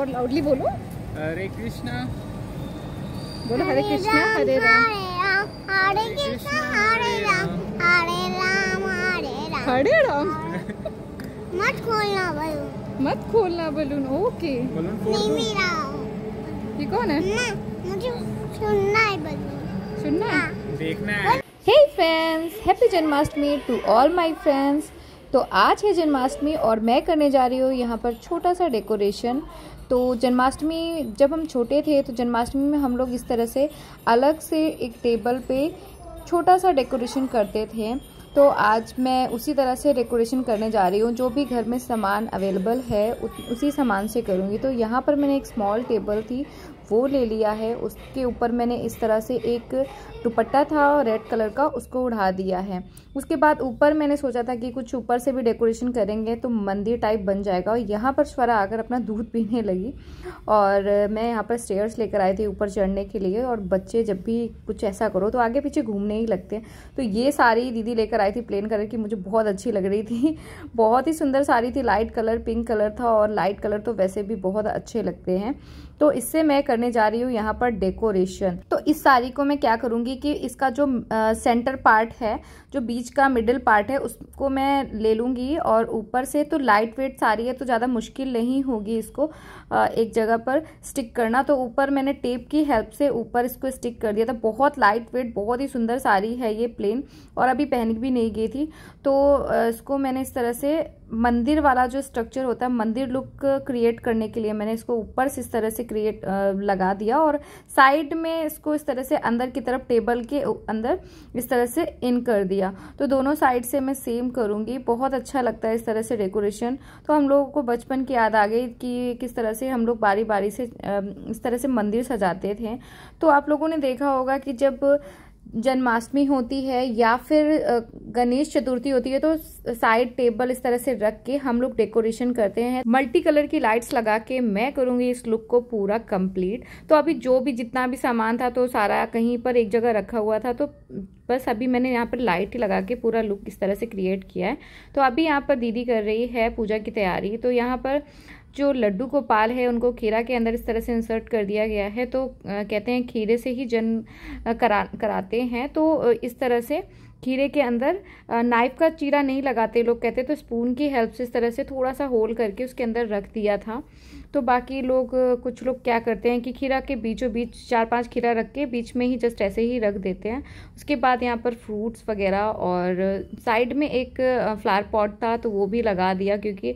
और लाउडली बोलो हरे कृष्णा बोलो हरे कृष्णा हरे राम हरे कृष्णा हरे राम हरे राम हरे राम हरे राम मत खोलना बलून मत खोलना बलून ओके बलून नहीं मेरा ये कौन है मुझे सुनना है बलून सुनना है हाँ। देखना है hey friends happy Janmashtami to all my friends तो आज है जन्माष्टमी और मैं करने जा रही हूँ यहाँ पर छोटा सा डेकोरेशन तो जन्माष्टमी जब हम छोटे थे तो जन्माष्टमी में हम लोग इस तरह से अलग से एक टेबल पे छोटा सा डेकोरेशन करते थे तो आज मैं उसी तरह से डेकोरेशन करने जा रही हूँ जो भी घर में सामान अवेलेबल है उसी सामान से करूँगी तो यहाँ पर मैंने एक स्मॉल टेबल थी वो ले लिया है उसके ऊपर मैंने इस तरह से एक दुपट्टा था रेड कलर का उसको उड़ा दिया है उसके बाद ऊपर मैंने सोचा था कि कुछ ऊपर से भी डेकोरेशन करेंगे तो मंदिर टाइप बन जाएगा और यहाँ पर स्वरा आकर अपना दूध पीने लगी और मैं यहाँ पर स्टेयर्स लेकर आई थी ऊपर चढ़ने के लिए और बच्चे जब भी कुछ ऐसा करो तो आगे पीछे घूमने ही लगते हैं तो ये साड़ी दीदी लेकर आई थी प्लेन कलर की मुझे बहुत अच्छी लग रही थी बहुत ही सुंदर साड़ी थी लाइट कलर पिंक कलर था और लाइट कलर तो वैसे भी बहुत अच्छे लगते हैं तो इससे मैं कर करने जा रही हूँ यहाँ पर डेकोरेशन तो इस साड़ी को मैं क्या करूंगी कि इसका जो सेंटर पार्ट है जो बीच का मिडिल पार्ट है उसको मैं ले लूंगी और ऊपर से तो लाइट वेट साड़ी है तो ज़्यादा मुश्किल नहीं होगी इसको एक जगह पर स्टिक करना तो ऊपर मैंने टेप की हेल्प से ऊपर इसको स्टिक कर दिया था बहुत लाइट वेट बहुत ही सुंदर साड़ी है ये प्लेन और अभी पहन भी नहीं गई थी तो इसको मैंने इस तरह से मंदिर वाला जो स्ट्रक्चर होता है मंदिर लुक क्रिएट करने के लिए मैंने इसको ऊपर से इस तरह से क्रिएट लगा दिया और साइड में इसको इस तरह से अंदर की तरफ टेबल के अंदर इस तरह से इन कर दिया तो दोनों साइड से मैं सेम करूँगी बहुत अच्छा लगता है इस तरह से डेकोरेशन तो हम लोगों को बचपन की याद आ गई कि किस तरह से हम लोग बारी बारी से इस तरह से मंदिर सजाते थे तो आप लोगों ने देखा होगा कि जब जन्माष्टमी होती है या फिर गणेश चतुर्थी होती है तो साइड टेबल इस तरह से रख के हम लोग डेकोरेशन करते हैं मल्टी कलर की लाइट्स लगा के मैं करूँगी इस लुक को पूरा कंप्लीट तो अभी जो भी जितना भी सामान था तो सारा कहीं पर एक जगह रखा हुआ था तो बस अभी मैंने यहाँ पर लाइट लगा के पूरा लुक इस तरह से क्रिएट किया है तो अभी यहाँ पर दीदी कर रही है पूजा की तैयारी तो यहाँ पर जो लड्डू गोपाल है उनको खीरा के अंदर इस तरह से इंसर्ट कर दिया गया है तो कहते हैं खीरे से ही जन्म करा कराते हैं तो इस तरह से खीरे के अंदर नाइफ का चीरा नहीं लगाते लोग कहते तो स्पून की हेल्प से इस तरह से थोड़ा सा होल करके उसके अंदर रख दिया था तो बाकी लोग कुछ लोग क्या करते हैं कि खीरा के बीचों बीच चार पांच खीरा रख के बीच में ही जस्ट ऐसे ही रख देते हैं उसके बाद यहाँ पर फ्रूट्स वगैरह और साइड में एक फ्लावर पॉट था तो वो भी लगा दिया क्योंकि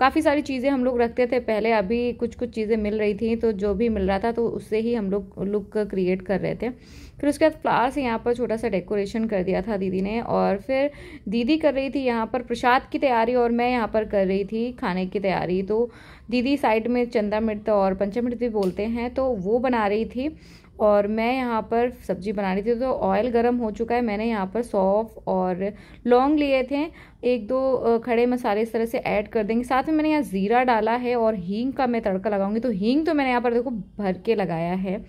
काफ़ी सारी चीज़ें हम लोग रखते थे पहले अभी कुछ कुछ चीज़ें मिल रही थी तो जो भी मिल रहा था तो उससे ही हम लोग लुक क्रिएट कर रहे थे फिर उसके बाद फ्लावर्स यहाँ पर छोटा सा डेकोरेशन कर दिया था दीदी ने और फिर दीदी कर रही थी यहाँ पर प्रसाद की तैयारी और मैं यहाँ पर कर रही थी खाने की तैयारी तो दीदी साइड में चंदा मिर्त और पंचमृत भी बोलते हैं तो वो बना रही थी और मैं यहाँ पर सब्जी बना रही थी तो ऑयल गर्म हो चुका है मैंने यहाँ पर सौफ और लौंग लिए थे एक दो खड़े मसाले इस तरह से ऐड कर देंगे साथ में मैंने यहाँ ज़ीरा डाला है और हींग का मैं तड़का लगाऊंगी तो हींग तो मैंने यहाँ पर देखो भर के लगाया है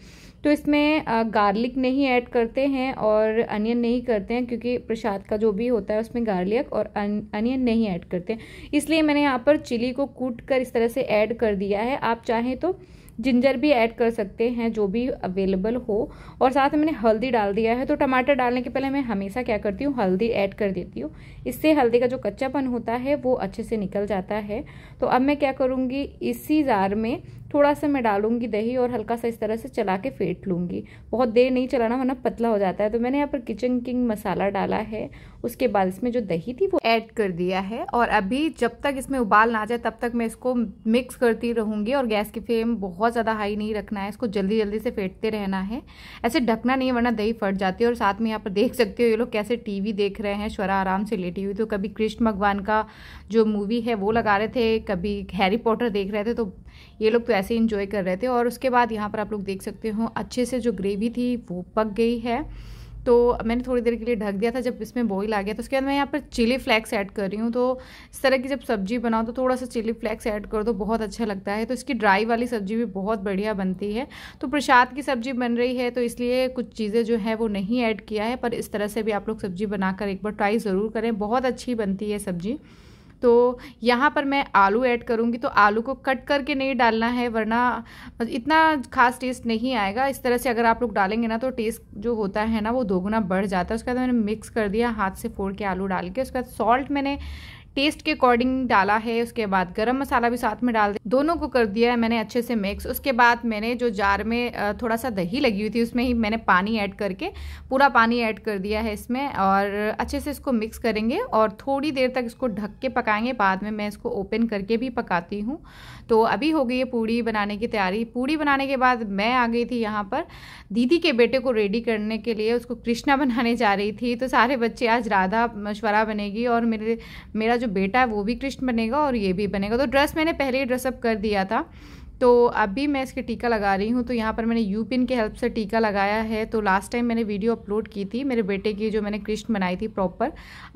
तो इसमें गार्लिक नहीं ऐड करते हैं और अनियन नहीं करते हैं क्योंकि प्रसाद का जो भी होता है उसमें गार्लिक और अनियन नहीं ऐड करते इसलिए मैंने यहाँ पर चिली को कूट कर इस तरह से ऐड कर दिया है आप चाहें तो जिंजर भी ऐड कर सकते हैं जो भी अवेलेबल हो और साथ में मैंने हल्दी डाल दिया है तो टमाटर डालने के पहले मैं हमेशा क्या करती हूँ हल्दी ऐड कर देती हूँ इससे हल्दी का जो कच्चापन होता है वो अच्छे से निकल जाता है तो अब मैं क्या करूँगी इसी जार में थोड़ा सा मैं डालूंगी दही और हल्का सा इस तरह से चला के फेंट लूँगी बहुत देर नहीं चलाना वरना पतला हो जाता है तो मैंने यहाँ पर किचन किंग मसाला डाला है उसके बाद इसमें जो दही थी वो ऐड कर दिया है और अभी जब तक इसमें उबाल ना जाए तब तक मैं इसको मिक्स करती रहूँगी और गैस की फ्लेम बहुत ज़्यादा हाई नहीं रखना है इसको जल्दी जल्दी से फेंटते रहना है ऐसे ढकना नहीं वरना दही फट जाती है और साथ में यहाँ पर देख सकते हो ये लोग कैसे वी देख रहे हैं श्वरा आराम से लेटी हुई तो कभी कृष्ण भगवान का जो मूवी है वो लगा रहे थे कभी हैरी पॉटर देख रहे थे तो ये लोग तो ऐसे इन्जॉय कर रहे थे और उसके बाद यहाँ पर आप लोग देख सकते हो अच्छे से जो ग्रेवी थी वो पक गई है तो मैंने थोड़ी देर के लिए ढक दिया था जब इसमें बॉईल आ गया तो उसके बाद मैं यहाँ पर चिली फ्लेक्स ऐड कर रही हूँ तो इस तरह की जब सब्जी बनाओ तो थोड़ा सा चिली फ्लेक्स ऐड कर दो बहुत अच्छा लगता है तो इसकी ड्राई वाली सब्जी भी बहुत बढ़िया बनती है तो प्रसाद की सब्जी बन रही है तो इसलिए कुछ चीज़ें जो है वो नहीं ऐड किया है पर इस तरह से भी आप लोग सब्जी बनाकर एक बार ट्राई ज़रूर करें बहुत अच्छी बनती है सब्ज़ी तो यहाँ पर मैं आलू ऐड करूँगी तो आलू को कट करके नहीं डालना है वरना इतना खास टेस्ट नहीं आएगा इस तरह से अगर आप लोग डालेंगे ना तो टेस्ट जो होता है ना वो दोगुना बढ़ जाता है उसके बाद मैंने मिक्स कर दिया हाथ से फोड़ के आलू डाल के उसके बाद सॉल्ट मैंने टेस्ट के अकॉर्डिंग डाला है उसके बाद गरम मसाला भी साथ में डाल दिया दोनों को कर दिया है मैंने अच्छे से मिक्स उसके बाद मैंने जो जार में थोड़ा सा दही लगी हुई थी उसमें ही मैंने पानी ऐड करके पूरा पानी ऐड कर दिया है इसमें और अच्छे से इसको मिक्स करेंगे और थोड़ी देर तक इसको ढक के पकाएंगे बाद में मैं इसको ओपन करके भी पकाती हूँ तो अभी हो गई है पूड़ी बनाने की तैयारी पूड़ी बनाने के बाद मैं आ गई थी यहाँ पर दीदी के बेटे को रेडी करने के लिए उसको कृष्णा बनाने जा रही थी तो सारे बच्चे आज राधा मशवरा बनेगी और मेरे मेरा जो जो बेटा है वो भी कृष्ण बनेगा और ये भी बनेगा तो ड्रेस मैंने पहले ही ड्रेसअप कर दिया था तो अभी मैं इसके टीका लगा रही हूँ तो यहाँ पर मैंने यूपिन के हेल्प से टीका लगाया है तो लास्ट टाइम मैंने वीडियो अपलोड की थी मेरे बेटे की जो मैंने कृष्ण बनाई थी प्रॉपर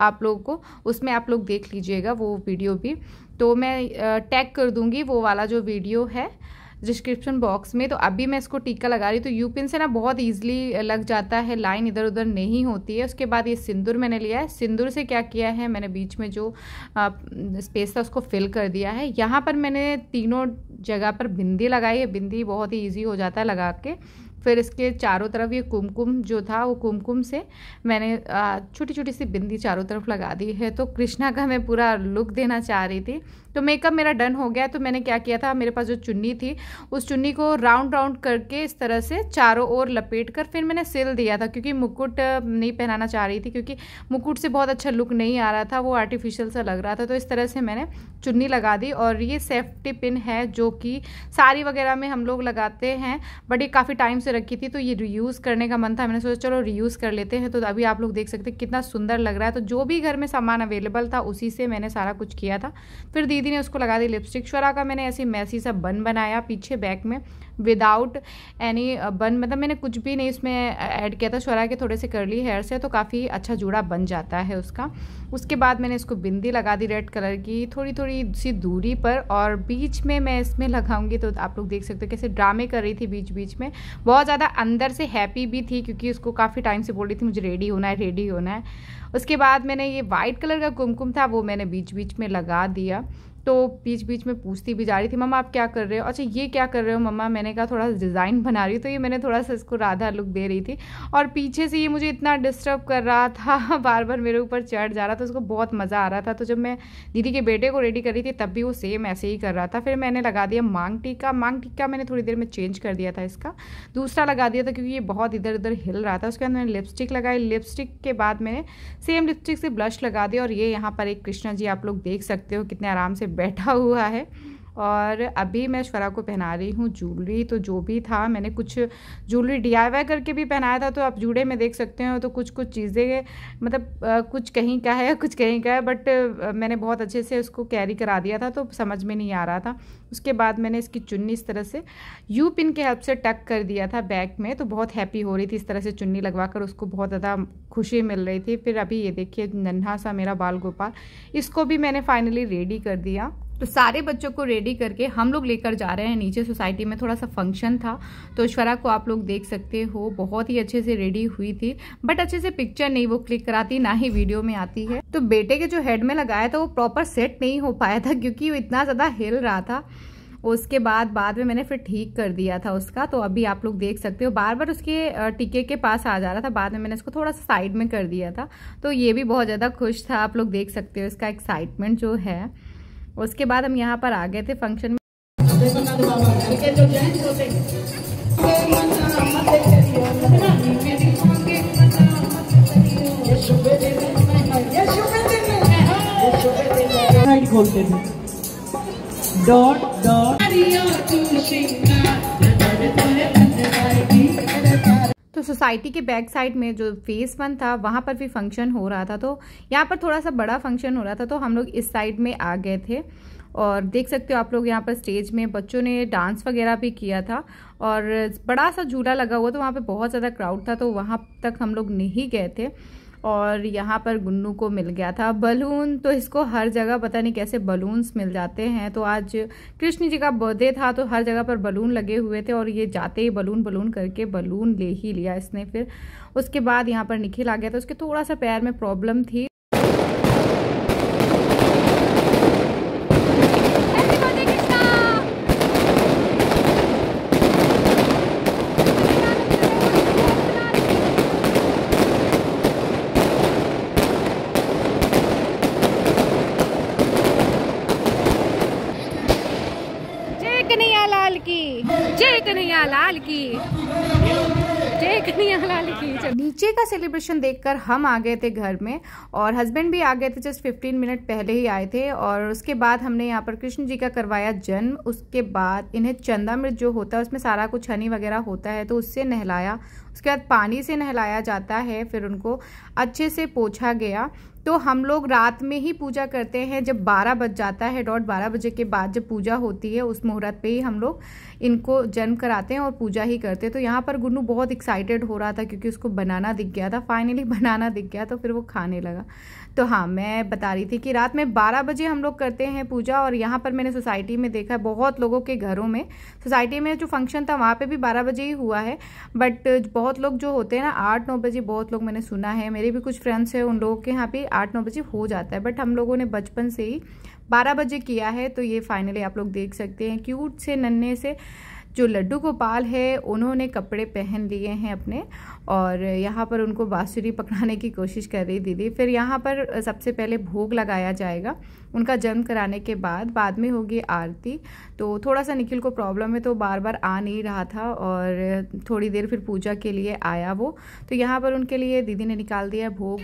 आप लोगों को उसमें आप लोग देख लीजिएगा वो वीडियो भी तो मैं टैग कर दूँगी वो वाला जो वीडियो है डिस्क्रिप्शन बॉक्स में तो अभी मैं इसको टीका लगा रही तो यूपिन से ना बहुत ईजिली लग जाता है लाइन इधर उधर नहीं होती है उसके बाद ये सिंदूर मैंने लिया है सिंदूर से क्या किया है मैंने बीच में जो स्पेस था उसको फिल कर दिया है यहाँ पर मैंने तीनों जगह पर बिंदी लगाई है बिंदी बहुत ही ईजी हो जाता है लगा के फिर इसके चारों तरफ ये कुमकुम जो था वो कुमकुम से मैंने छोटी छोटी सी बिंदी चारों तरफ लगा दी है तो कृष्णा का मैं पूरा लुक देना चाह रही थी तो मेकअप मेरा डन हो गया तो मैंने क्या किया था मेरे पास जो चुन्नी थी उस चुन्नी को राउंड राउंड करके इस तरह से चारों ओर लपेट कर फिर मैंने सिल दिया था क्योंकि मुकुट नहीं पहनाना चाह रही थी क्योंकि मुकुट से बहुत अच्छा लुक नहीं आ रहा था वो आर्टिफिशियल सा लग रहा था तो इस तरह से मैंने चुन्नी लगा दी और ये सेफ्टी पिन है जो कि साड़ी वगैरह में हम लोग लगाते हैं बट ये काफ़ी टाइम से से रखी थी तो ये रीयूज़ करने का मन था मैंने सोचा चलो रीयूज़ कर लेते हैं तो अभी आप लोग देख सकते हैं कितना सुंदर लग रहा है तो जो भी घर में सामान अवेलेबल था उसी से मैंने सारा कुछ किया था फिर दीदी ने उसको लगा दी लिपस्टिक श्वरा का मैंने ऐसी मैसी सा बन बनाया पीछे बैक में विदाउट एनी बन मतलब मैंने कुछ भी नहीं इसमें ऐड किया था श्वरा के थोड़े से करली हेयर से तो काफ़ी अच्छा जूड़ा बन जाता है उसका उसके बाद मैंने इसको बिंदी लगा दी रेड कलर की थोड़ी थोड़ी सी दूरी पर और बीच में मैं इसमें लगाऊंगी तो आप लोग देख सकते हो कैसे ड्रामे कर रही थी बीच बीच में बहुत ज़्यादा अंदर से हैप्पी भी थी क्योंकि उसको काफ़ी टाइम से बोल रही थी मुझे रेडी होना है रेडी होना है उसके बाद मैंने ये वाइट कलर का कुमकुम था वो मैंने बीच बीच में लगा दिया तो बीच बीच में पूछती भी जा रही थी मम्मा आप क्या कर रहे हो अच्छा ये क्या कर रहे हो मम्मा मैंने कहा थोड़ा सा डिज़ाइन बना रही हूँ तो ये मैंने थोड़ा सा इसको राधा लुक दे रही थी और पीछे से ये मुझे इतना डिस्टर्ब कर रहा था बार बार मेरे ऊपर चढ़ जा रहा था उसको बहुत मज़ा आ रहा था तो जब मैं दीदी के बेटे को रेडी कर रही थी तब भी वो सेम ऐसे ही कर रहा था फिर मैंने लगा दिया मांग टीका मांग टीका मैंने थोड़ी देर में चेंज कर दिया था इसका दूसरा लगा दिया था क्योंकि ये बहुत इधर उधर हिल रहा था उसके बाद मैंने लिपस्टिक लगाई लिपस्टिक के बाद मैंने सेम लिपस्टिक से ब्लश लगा दिया और ये यहाँ पर एक कृष्णा जी आप लोग देख सकते हो कितने आराम से बैठा हुआ है और अभी मैं श्वरा को पहना रही हूँ ज्वेलरी तो जो भी था मैंने कुछ ज्वेलरी डी करके भी पहनाया था तो आप जूड़े में देख सकते हो तो कुछ कुछ चीज़ें मतलब कुछ कहीं का है कुछ कहीं का है बट मैंने बहुत अच्छे से उसको कैरी करा दिया था तो समझ में नहीं आ रहा था उसके बाद मैंने इसकी चुन्नी इस तरह से यू पिन के हेल्प से टक कर दिया था बैक में तो बहुत हैप्पी हो रही थी इस तरह से चुन्नी लगवा कर उसको बहुत ज़्यादा खुशी मिल रही थी फिर अभी ये देखिए नन्हा सा मेरा बाल गोपाल इसको भी मैंने फाइनली रेडी कर दिया तो सारे बच्चों को रेडी करके हम लोग लेकर जा रहे हैं नीचे सोसाइटी में थोड़ा सा फंक्शन था तो ईश्वरा को आप लोग देख सकते हो बहुत ही अच्छे से रेडी हुई थी बट अच्छे से पिक्चर नहीं वो क्लिक कराती ना ही वीडियो में आती है तो बेटे के जो हेड में लगाया था वो प्रॉपर सेट नहीं हो पाया था क्योंकि वो इतना ज़्यादा हिल रहा था उसके बाद बाद में मैंने फिर ठीक कर दिया था उसका तो अभी आप लोग देख सकते हो बार बार उसके टिके के पास आ जा रहा था बाद में मैंने उसको थोड़ा सा साइड में कर दिया था तो ये भी बहुत ज़्यादा खुश था आप लोग देख सकते हो इसका एक्साइटमेंट जो है उसके बाद हम यहाँ पर आ गए थे फंक्शन में डॉट डॉट सोसाइटी के बैक साइड में जो फेस वन था वहाँ पर भी फंक्शन हो रहा था तो यहाँ पर थोड़ा सा बड़ा फंक्शन हो रहा था तो हम लोग इस साइड में आ गए थे और देख सकते हो आप लोग यहाँ पर स्टेज में बच्चों ने डांस वगैरह भी किया था और बड़ा सा झूला लगा हुआ तो वहाँ पे बहुत ज़्यादा क्राउड था तो वहाँ तक हम लोग नहीं गए थे और यहाँ पर गुन्नू को मिल गया था बलून तो इसको हर जगह पता नहीं कैसे बलून्स मिल जाते हैं तो आज कृष्ण जी का बर्थडे था तो हर जगह पर बलून लगे हुए थे और ये जाते ही बलून बलून करके बलून ले ही लिया इसने फिर उसके बाद यहाँ पर निखिल आ गया था उसके थोड़ा सा पैर में प्रॉब्लम थी नहीं यहाँ चल बच्चे का सेलिब्रेशन देखकर हम आ गए थे घर में और हस्बैंड भी आ गए थे जस्ट फिफ्टीन मिनट पहले ही आए थे और उसके बाद हमने यहाँ पर कृष्ण जी का करवाया जन्म उसके बाद इन्हें चंदामृत जो होता है उसमें सारा कुछ हनी वगैरह होता है तो उससे नहलाया उसके बाद पानी से नहलाया जाता है फिर उनको अच्छे से पोछा गया तो हम लोग रात में ही पूजा करते हैं जब 12 बज जाता है डॉट 12 बजे के बाद जब पूजा होती है उस मुहूर्त पे ही हम लोग इनको जन्म कराते हैं और पूजा ही करते हैं तो यहाँ पर गुन्नू बहुत एक्साइटेड हो रहा था क्योंकि उसको बनाना बनाना दिख गया था फाइनली बनाना दिख गया तो फिर वो खाने लगा तो हाँ मैं बता रही थी कि रात में 12 बजे हम लोग करते हैं पूजा और यहाँ पर मैंने सोसाइटी में देखा है बहुत लोगों के घरों में सोसाइटी में जो फंक्शन था वहाँ पे भी 12 बजे ही हुआ है बट बहुत लोग जो होते हैं ना आठ नौ बजे बहुत लोग मैंने सुना है मेरे भी कुछ फ्रेंड्स हैं उन लोगों के यहाँ पे आठ नौ बजे हो जाता है बट हम लोगों ने बचपन से ही बारह बजे किया है तो ये फाइनली आप लोग देख सकते हैं क्यूट से नन्हे से जो लड्डू गोपाल है उन्होंने कपड़े पहन लिए हैं अपने और यहाँ पर उनको बाँसुरी पकड़ाने की कोशिश कर रही दीदी फिर यहाँ पर सबसे पहले भोग लगाया जाएगा उनका जन्म कराने के बाद बाद में होगी आरती तो थोड़ा सा निखिल को प्रॉब्लम है तो बार बार आ नहीं रहा था और थोड़ी देर फिर पूजा के लिए आया वो तो यहाँ पर उनके लिए दीदी ने निकाल दिया भोग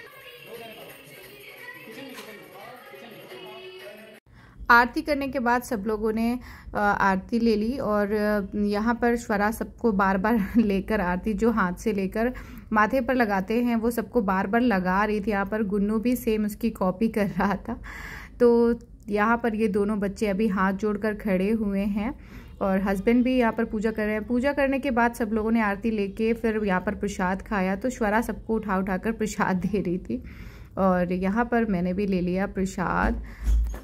आरती करने के बाद सब लोगों ने आरती ले ली और यहाँ पर स्वरा सबको बार बार लेकर आरती जो हाथ से लेकर माथे पर लगाते हैं वो सबको बार बार लगा रही थी यहाँ पर गुन्नू भी सेम उसकी कॉपी कर रहा था तो यहाँ पर ये दोनों बच्चे अभी हाथ जोड़कर खड़े हुए हैं और हस्बैंड भी यहाँ पर पूजा कर रहे हैं पूजा करने के बाद सब लोगों ने आरती लेके फिर यहाँ पर प्रसाद खाया तो स्वरा सबको उठा उठा कर प्रसाद दे रही थी और यहाँ पर मैंने भी ले लिया प्रसाद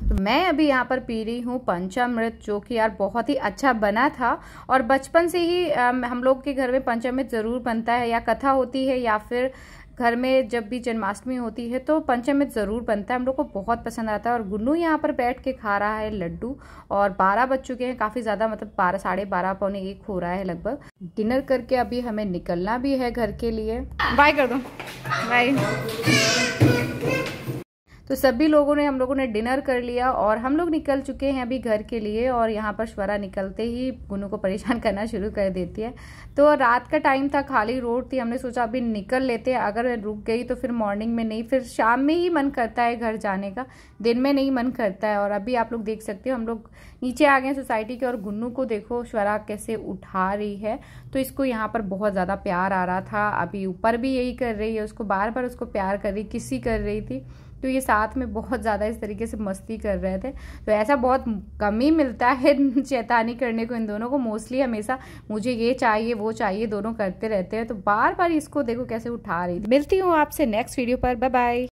तो मैं अभी यहाँ पर पी रही हूँ पंचामृत जो कि यार बहुत ही अच्छा बना था और बचपन से ही हम लोग के घर में पंचामृत ज़रूर बनता है या कथा होती है या फिर घर में जब भी जन्माष्टमी होती है तो पंचमित ज़रूर बनता है हम लोग को बहुत पसंद आता है और गुन्नू यहाँ पर बैठ के खा रहा है लड्डू और बारह बज चुके हैं काफ़ी ज़्यादा मतलब बारह साढ़े बारह पौने एक हो रहा है लगभग डिनर करके अभी हमें निकलना भी है घर के लिए बाय कर दो बाय तो सभी लोगों ने हम लोगों ने डिनर कर लिया और हम लोग निकल चुके हैं अभी घर के लिए और यहाँ पर श्वरा निकलते ही गुनू को परेशान करना शुरू कर देती है तो रात का टाइम था खाली रोड थी हमने सोचा अभी निकल लेते हैं अगर रुक गई तो फिर मॉर्निंग में नहीं फिर शाम में ही मन करता है घर जाने का दिन में नहीं मन करता है और अभी आप लोग देख सकते हो हम लोग नीचे आ गए सोसाइटी के और गुन्नू को देखो श्वरा कैसे उठा रही है तो इसको यहाँ पर बहुत ज़्यादा प्यार आ रहा था अभी ऊपर भी यही कर रही है उसको बार बार उसको प्यार कर रही किसी कर रही थी तो ये साथ में बहुत ज़्यादा इस तरीके से मस्ती कर रहे थे तो ऐसा बहुत कम ही मिलता है चैतानी करने को इन दोनों को मोस्टली हमेशा मुझे ये चाहिए वो चाहिए दोनों करते रहते हैं तो बार बार इसको देखो कैसे उठा रही थी मिलती हूँ आपसे नेक्स्ट वीडियो पर बाय बाय